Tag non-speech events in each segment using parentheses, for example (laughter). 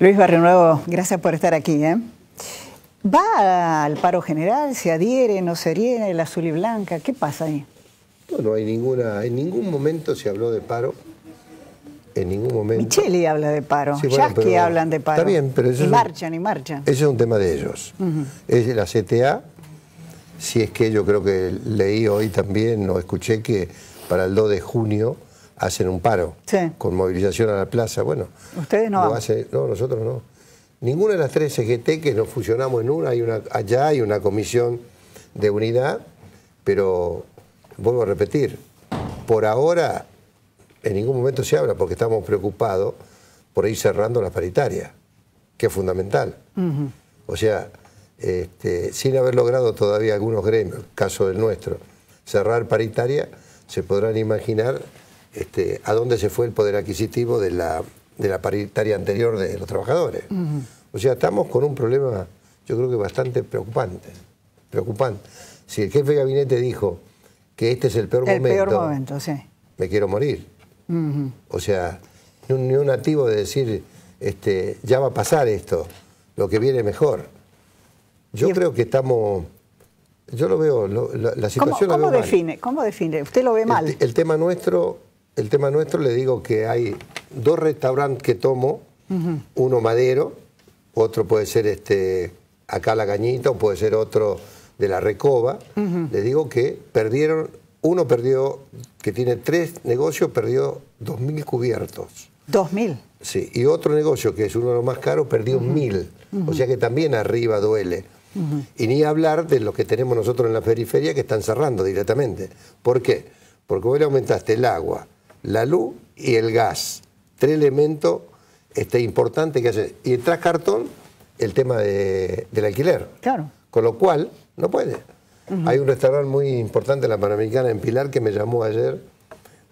Luis Barrio Nuevo, gracias por estar aquí. ¿eh? ¿Va al paro general? ¿Se adhiere? ¿No se adhiere? ¿El azul y blanca? ¿Qué pasa ahí? No, hay ninguna. En ningún momento se habló de paro. En ningún momento. Micheli habla de paro. Ya que hablan de paro. Está bien, pero eso. Y marchan y marchan. Ese es un tema de ellos. Es la CTA. Si es que yo creo que leí hoy también o escuché que para el 2 de junio hacen un paro con movilización a la plaza. Bueno, ustedes no. no, nosotros no. Ninguna de las tres CGT que nos fusionamos en una, hay allá hay una comisión de unidad, pero vuelvo a repetir, por ahora en ningún momento se habla porque estamos preocupados por ir cerrando las paritarias, que es fundamental. O sea, este, sin haber logrado todavía algunos gremios, caso del nuestro, cerrar paritaria, se podrán imaginar este, a dónde se fue el poder adquisitivo de la, de la paritaria anterior de los trabajadores. O sea, estamos con un problema, yo creo que bastante preocupante. preocupante. Si el jefe de gabinete dijo que este es el peor momento, me quiero morir. O sea, ni un, nativo de decir, este, ya va a pasar esto, lo que viene mejor. Yo creo que estamos... Yo lo veo, la, situación ¿Cómo, define, ¿Cómo define? Usted lo ve mal. el tema nuestro el tema nuestro, le digo que hay dos restaurantes que tomo, uno madero, otro puede ser este acá La Cañita o puede ser otro de La Recoba. Le digo que perdieron, uno perdió, que tiene tres negocios, perdió 2.000 cubiertos. ¿2.000? Sí, y otro negocio, que es uno de los más caros, perdió mil O sea que también arriba duele. Y ni hablar de los que tenemos nosotros en la periferia que están cerrando directamente. ¿Por qué? Porque vos le aumentaste el agua, la luz y el gas. Tres elementos este, importantes que hace. Y tras cartón, el tema del alquiler. Claro. Con lo cual, no puede. Hay un restaurante muy importante, en la Panamericana, en Pilar, que me llamó ayer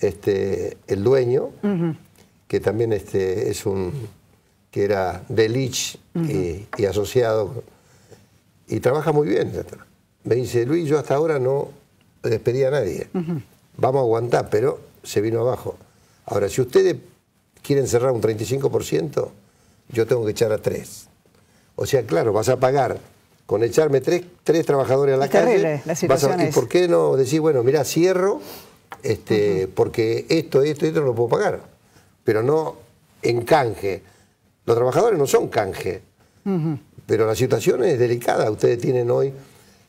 este, el dueño, que también este, es un que era de Lich y, asociado, y trabaja muy bien. Me dice, Luis, yo hasta ahora no despedí a nadie vamos a aguantar, pero se vino abajo. Ahora, si ustedes quieren cerrar un 35%, yo tengo que echar a tres. O sea, claro, vas a pagar con echarme tres, tres trabajadores a la calle. ¿Y por qué no decir, bueno, mira, cierro, este, porque esto, esto, esto no lo puedo pagar? Pero no en canje. Los trabajadores no son canje, pero la situación es delicada. Ustedes tienen hoy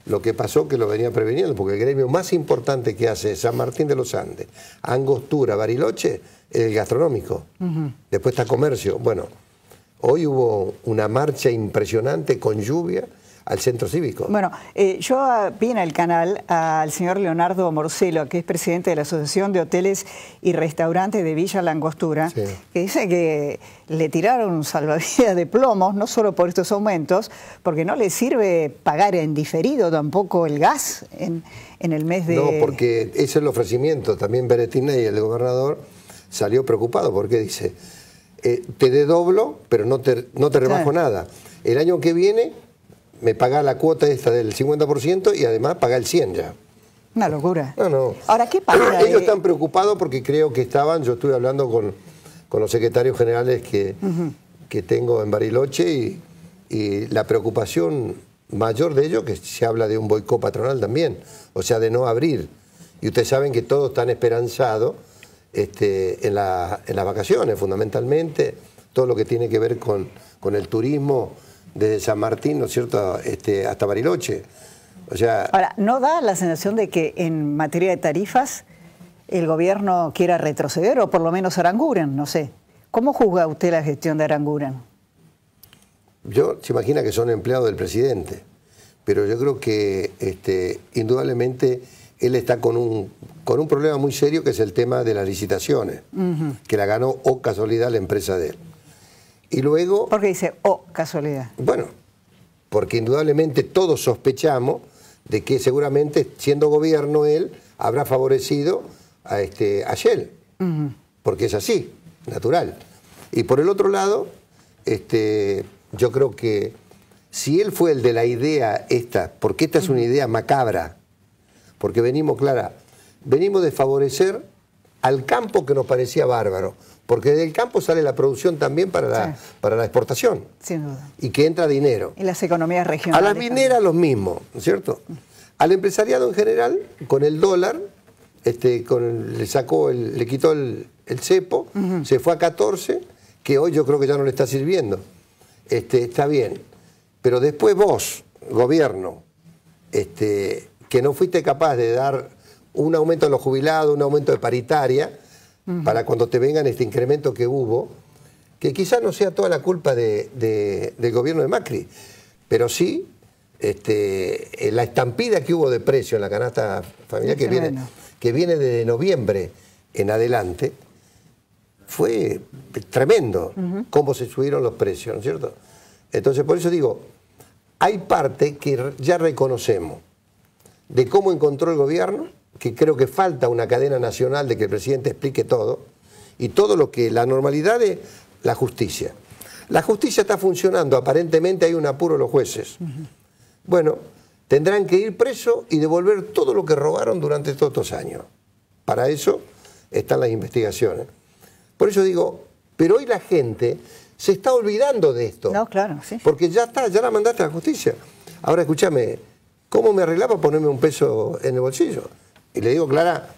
lo que pasó que lo venía preveniendo, porque el gremio más importante que hace San Martín de los Andes, Angostura, Bariloche, es el gastronómico. Después está comercio. Bueno, hoy hubo una marcha impresionante con lluvia al centro cívico. Bueno, eh, yo vine al canal al señor Leonardo Morcelo, que es presidente de la Asociación de Hoteles y Restaurantes de Villa Langostura, que dice que le tiraron un salvavidas de plomos, no solo por estos aumentos, porque no le sirve pagar en diferido tampoco el gas en, el mes de... No, porque ese es el ofrecimiento. También y el gobernador, salió preocupado porque dice, eh, te te doblo, pero no te, no te rebajo nada. El año que viene me paga la cuota esta del 50% y además paga el 100 ya. Una locura. No, Ahora, ¿qué pasa? (clears throat) Ellos están preocupados porque creo que estaban, yo estuve hablando con, con los secretarios generales que, que tengo en Bariloche y, la preocupación mayor de ellos, que se habla de un boicot patronal también, o sea, de no abrir. Y ustedes saben que todos están esperanzados este, en, las vacaciones, fundamentalmente, todo lo que tiene que ver con, con el turismo desde San Martín, ¿no es cierto?, este, hasta Bariloche. O sea... Ahora, ¿no da la sensación de que en materia de tarifas el gobierno quiera retroceder o por lo menos Aranguren, no sé? ¿Cómo juzga usted la gestión de Aranguren? Yo se imagina que son empleados del presidente, pero yo creo que este, indudablemente él está con un, con un problema muy serio que es el tema de las licitaciones, que la ganó o casualidad la empresa de él. Y luego... Porque dice, oh, casualidad. Bueno, porque indudablemente todos sospechamos de que seguramente siendo gobierno él habrá favorecido a, este, a Shell, porque es así, natural. Y por el otro lado, este, yo creo que si él fue el de la idea esta, porque esta es una idea macabra, porque venimos, Clara, venimos de favorecer al campo que nos parecía bárbaro. Porque del campo sale la producción también para la, para la exportación. Sin duda. Y que entra dinero. Y las economías regionales. A las mineras los mismos, ¿no es cierto? Al empresariado en general, con el dólar, este, le sacó, le quitó el, cepo, se fue a 14, que hoy yo creo que ya no le está sirviendo. Este, está bien. Pero después vos, gobierno, este, que no fuiste capaz de dar un aumento a los jubilados, un aumento de paritaria, para cuando te vengan este incremento que hubo, que quizá no sea toda la culpa del gobierno de Macri, pero sí este, eh, la estampida que hubo de precio en la canasta familiar que viene, que viene desde noviembre en adelante, fue tremendo cómo se subieron los precios, ¿no es cierto? Entonces, por eso digo, hay parte que ya reconocemos de cómo encontró el gobierno que creo que falta una cadena nacional de que el presidente explique todo, y todo lo que la normalidad es la justicia. La justicia está funcionando, aparentemente hay un apuro los jueces. Bueno, tendrán que ir preso y devolver todo lo que robaron durante todos estos años. Para eso están las investigaciones. Por eso digo, pero hoy la gente se está olvidando de esto. No, claro, sí. Porque ya está, ya la mandaste a la justicia. Ahora escúchame, ¿cómo me arreglaba ponerme un peso en el bolsillo? y le digo, Clara,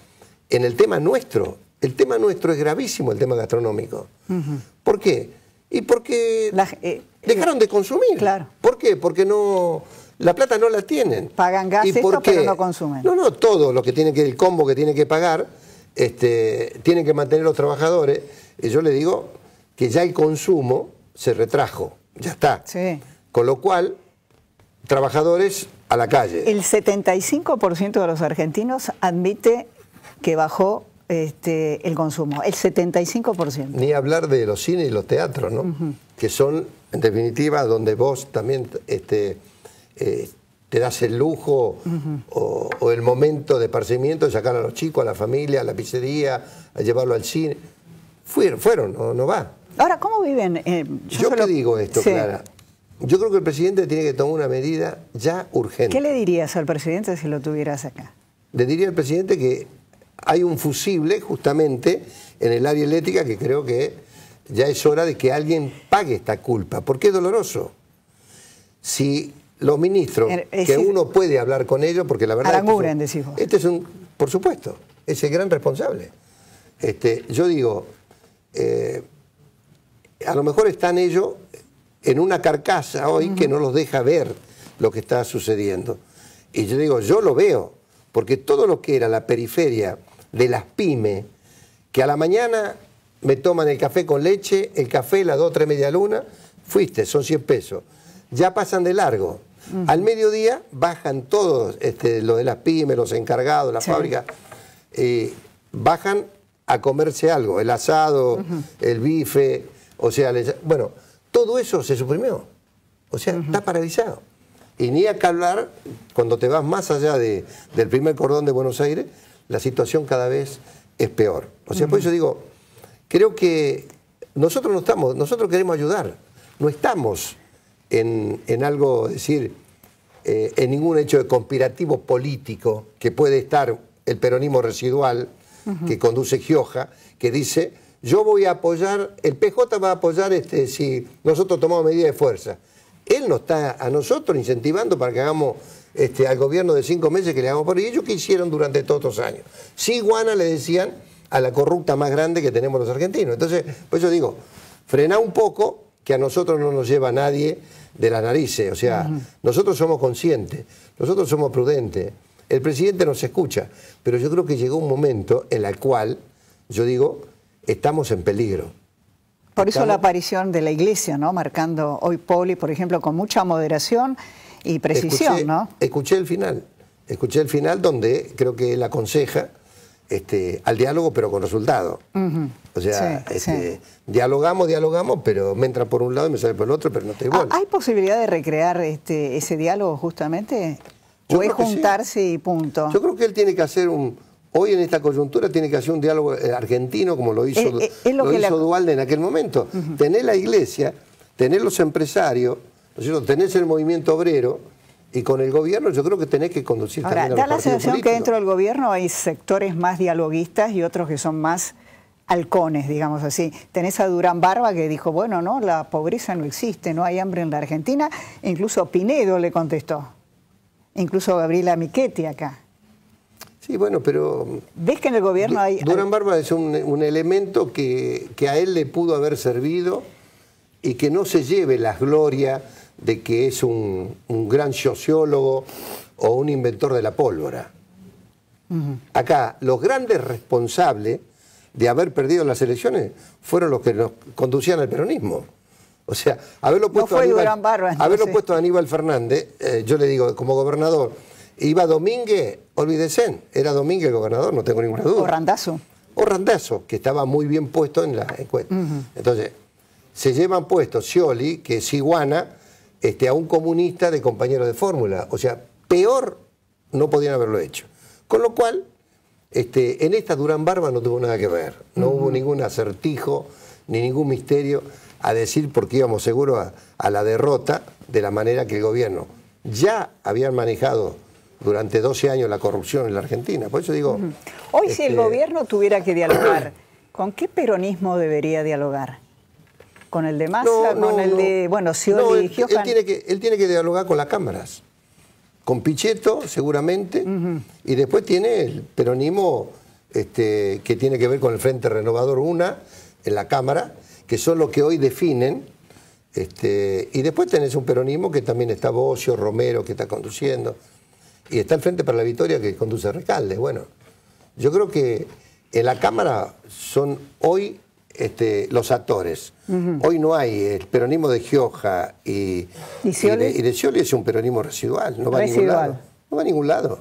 en el tema nuestro, el tema nuestro es gravísimo, el tema gastronómico. ¿Por qué? Y porque eh, dejaron de consumir. Claro. ¿Por qué? Porque no... La plata no la tienen. Pagan gas, ¿Y no consumen. No, no, todo lo que tiene que, el combo que tiene que pagar, este, tienen que mantener los trabajadores. Y eh, yo le digo que ya el consumo se retrajo, ya está. Con lo cual, trabajadores a la calle. El 75% de los argentinos admite que bajó este, el consumo, el 75%. Ni hablar de los cines y los teatros, ¿no? Que son, en definitiva, donde vos también este, eh, te das el lujo o, el momento de esparcimiento de sacar a los chicos, a la familia, a la pizzería, a llevarlo al cine. Fueron, fueron no, no va. Ahora, ¿cómo viven? Eh, yo, yo digo esto, Clara. Yo creo que el presidente tiene que tomar una medida ya urgente. ¿Qué le dirías al presidente si lo tuvieras acá? Le diría al presidente que hay un fusible justamente en el área eléctrica que creo que ya es hora de que alguien pague esta culpa, porque es doloroso. Si los ministros, er, que uno puede hablar con ellos, porque la verdad... este es un, este es un, por supuesto, es el gran responsable. Este, yo digo, eh, a lo mejor están ellos en una carcasa hoy que no los deja ver lo que está sucediendo. Y yo digo, yo lo veo, porque todo lo que era la periferia de las pymes, que a la mañana me toman el café con leche, el café, las dos, tres media luna, fuiste, son 100 pesos. Ya pasan de largo. Al mediodía bajan todos, este, los de las pymes, los encargados, la fábrica, eh, bajan a comerse algo, el asado, el bife, o sea, bueno, todo eso se suprimió. O sea, está paralizado. Y ni a que hablar, cuando te vas más allá de, del primer cordón de Buenos Aires, la situación cada vez es peor. O sea, por eso digo, creo que nosotros no estamos, nosotros queremos ayudar, no estamos en, algo, decir, eh, en ningún hecho de conspirativo político que puede estar el peronismo residual que conduce Gioja, que dice yo voy a apoyar, el PJ va a apoyar este, si nosotros tomamos medidas de fuerza. Él nos está a nosotros incentivando para que hagamos este, al gobierno de cinco meses que le hagamos por y ellos que hicieron durante todos estos años. Si Guana le decían a la corrupta más grande que tenemos los argentinos. Entonces, pues yo digo, frena un poco, que a nosotros no nos lleva nadie de la nariz. O sea, nosotros somos conscientes, nosotros somos prudentes. El presidente nos escucha, pero yo creo que llegó un momento en el cual, yo digo, estamos en peligro. Por eso la aparición de la iglesia, ¿no? Marcando hoy Poli, por ejemplo, con mucha moderación y precisión, ¿no? Escuché el final, escuché el final donde creo que él aconseja este, al diálogo, pero con resultado. O sea, este, dialogamos, dialogamos, pero me entra por un lado y me sale por el otro, pero no estoy ah, igual. ¿Hay posibilidad de recrear este, ese diálogo justamente? Yo ¿O es juntarse y punto? Yo creo que él tiene que hacer un, Hoy en esta coyuntura tiene que hacer un diálogo eh, argentino, como lo eh, eh, hizo, Dualde en aquel momento. Tener la iglesia, tener los empresarios, tenés el movimiento obrero, y con el gobierno yo creo que tenés que conducir también a da la sensación que dentro del gobierno hay sectores más dialoguistas y otros que son más halcones, digamos así. Tenés a Durán Barba que dijo, bueno, no, la pobreza no existe, no hay hambre en la Argentina. incluso Pinedo le contestó, incluso Gabriela Michetti acá. Sí, bueno, pero... ¿Ves que en el gobierno hay...? Durán Barba es un, elemento que, a él le pudo haber servido y que no se lleve la gloria de que es un, gran sociólogo o un inventor de la pólvora. Acá, los grandes responsables de haber perdido las elecciones fueron los que nos conducían al peronismo. O sea, haberlo puesto, no fue a, Aníbal, Barba, haberlo puesto a Aníbal Fernández, eh, yo le digo, como gobernador e iba Domínguez, olvídense, era Domínguez el gobernador, no tengo ninguna duda. O Randazo. O Randazo, que estaba muy bien puesto en la encuesta. Entonces, se llevan puesto Scioli, que es iguana, este, a un comunista de compañero de fórmula. O sea, peor no podían haberlo hecho. Con lo cual, este, en esta Durán Barba no tuvo nada que ver. No hubo ningún acertijo, ni ningún misterio a decir porque íbamos seguro a, a la derrota de la manera que el gobierno ya habían manejado durante 12 años la corrupción en la Argentina. Por eso digo... Hoy si el este, gobierno tuviera que dialogar, (clears throat) ¿con qué peronismo debería dialogar? ¿Con el de Massa? ¿Con el de, bueno, si él, él, tiene que, él tiene que dialogar con las cámaras. Con Pichetto, seguramente, y después tiene el peronismo este, que tiene que ver con el Frente Renovador UNA en la Cámara, que son los que hoy definen este, y después tenés un peronismo que también está Bocio, Romero, que está conduciendo y está el Frente para la Victoria que conduce Recalde. Bueno, yo creo que en la Cámara son hoy este, los actores. Hoy no hay eh, el peronismo de Gioja y, de, Scioli es un peronismo residual, no va a ningún lado.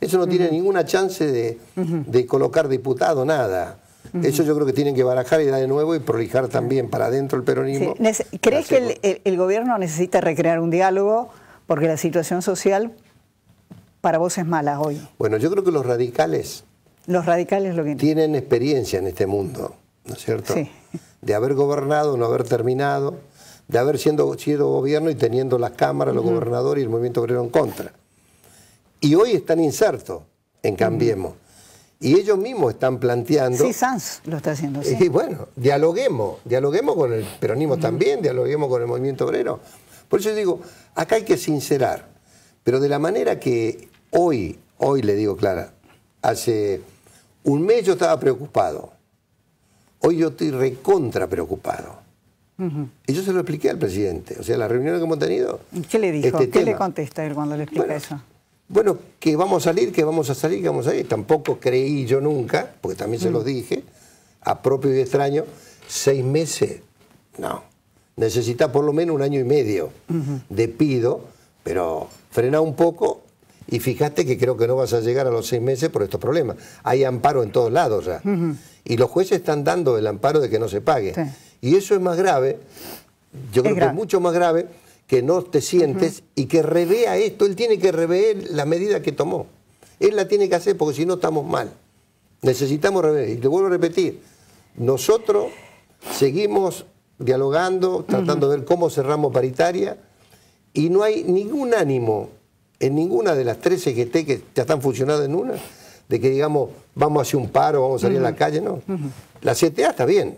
Eso no tiene ninguna chance de, colocar diputado, nada. Eso yo creo que tienen que barajar y dar de nuevo y prolijar también para adentro el peronismo. ¿Crees que el gobierno necesita recrear un diálogo? Porque la situación social para voces malas hoy? Bueno, yo creo que los radicales... Los radicales lo que... Tienen experiencia en este mundo, ¿no es cierto? Sí. De haber gobernado, no haber terminado, de haber sido gobierno y teniendo las cámaras, los gobernadores y el movimiento obrero en contra. Y hoy están insertos en Cambiemos. Y ellos mismos están planteando... Sí, Sanz lo está haciendo, Y eh, bueno, dialoguemos, dialoguemos con el peronismo también, dialoguemos con el movimiento obrero. Por eso digo, acá hay que sincerar, pero de la manera que Hoy, hoy le digo, Clara, hace un mes yo estaba preocupado. Hoy yo estoy recontra preocupado. Y yo se lo expliqué al presidente. O sea, la reunión que hemos tenido. ¿Qué le dijo? Este ¿Qué le contesta él cuando le explica eso? Bueno, que vamos a salir, que vamos a salir, que vamos a salir. Tampoco creí yo nunca, porque también se mm. los dije, a propio y extraño, seis meses. No. Necesita por lo menos un año y medio de pido, pero frena un poco y fíjate que creo que no vas a llegar a los seis meses por estos problemas. Hay amparo en todos lados ya. Y los jueces están dando el amparo de que no se pague. Y eso es más grave, yo creo que es mucho más grave que no te sientes y que revea esto. Él tiene que rever la medida que tomó. Él la tiene que hacer porque si no estamos mal. Necesitamos rever. Y te vuelvo a repetir, nosotros seguimos dialogando, tratando de ver cómo cerramos paritaria y no hay ningún ánimo en ninguna de las tres e gt que ya están funcionando en una, de que digamos, vamos hacer un paro, vamos a salir a la calle, no. la siete La CTA está bien.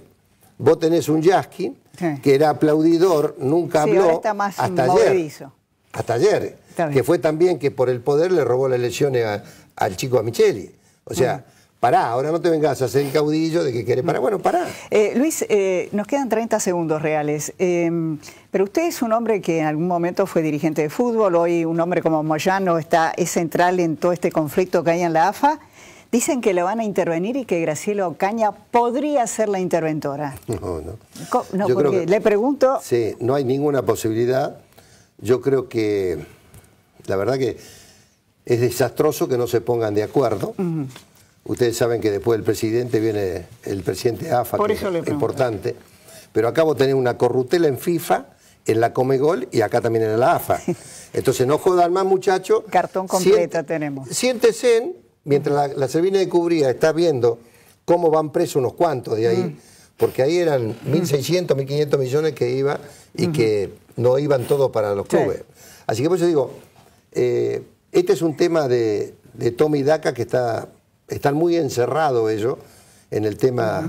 Vos tenés un Yaskin que era aplaudidor, nunca habló más hasta ayer. Hasta ayer. Que fue también que por el poder le robó las elecciones al chico a Micheli. O sea, pará, ahora no te vengas a hacer el caudillo de que quiere parar. Bueno, pará. Eh, Luis, eh, nos quedan 30 segundos reales. Em, pero usted es un hombre que en algún momento fue dirigente de fútbol, hoy un hombre como Moyano está, es central en todo este conflicto que hay en la AFA. Dicen que le van a intervenir y que Graciela Ocaña podría ser la interventora. (laughs) No, no. le pregunto... Sí, no hay ninguna posibilidad. Yo creo que, la verdad que es desastroso que no se pongan de acuerdo. Ustedes saben que después del presidente viene el presidente AFA, Por que es importante. Pero acabo de tener una corrutela en FIFA, en la Comegol y acá también en la AFA. (laughs) Entonces no jodan más, muchachos. Cartón completa tenemos. Siéntese, mientras la, Servina de Cubría está viendo cómo van presos unos cuantos de ahí, mm. porque ahí eran 1.600, mm. 1.500 millones que iba y mm. que no iban todos para los clubes. Así que por eso digo, eh, este es un tema de Tommy Daca que está están muy encerrados ellos en el tema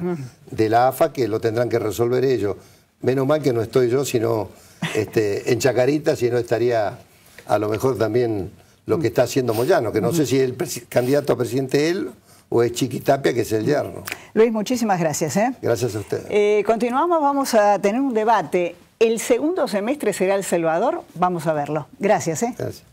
de la AFA que lo tendrán que resolver ellos. Menos mal que no estoy yo, sino este, en Chacarita, si no estaría a lo mejor también lo que está haciendo Moyano, que no sé si es el candidato a presidente él o es Chiquitapia, que es el yerno. Luis, muchísimas gracias. ¿eh? Gracias a usted. Eh, continuamos, vamos a tener un debate. El segundo semestre será El Salvador, vamos a verlo. Gracias. ¿eh? Gracias.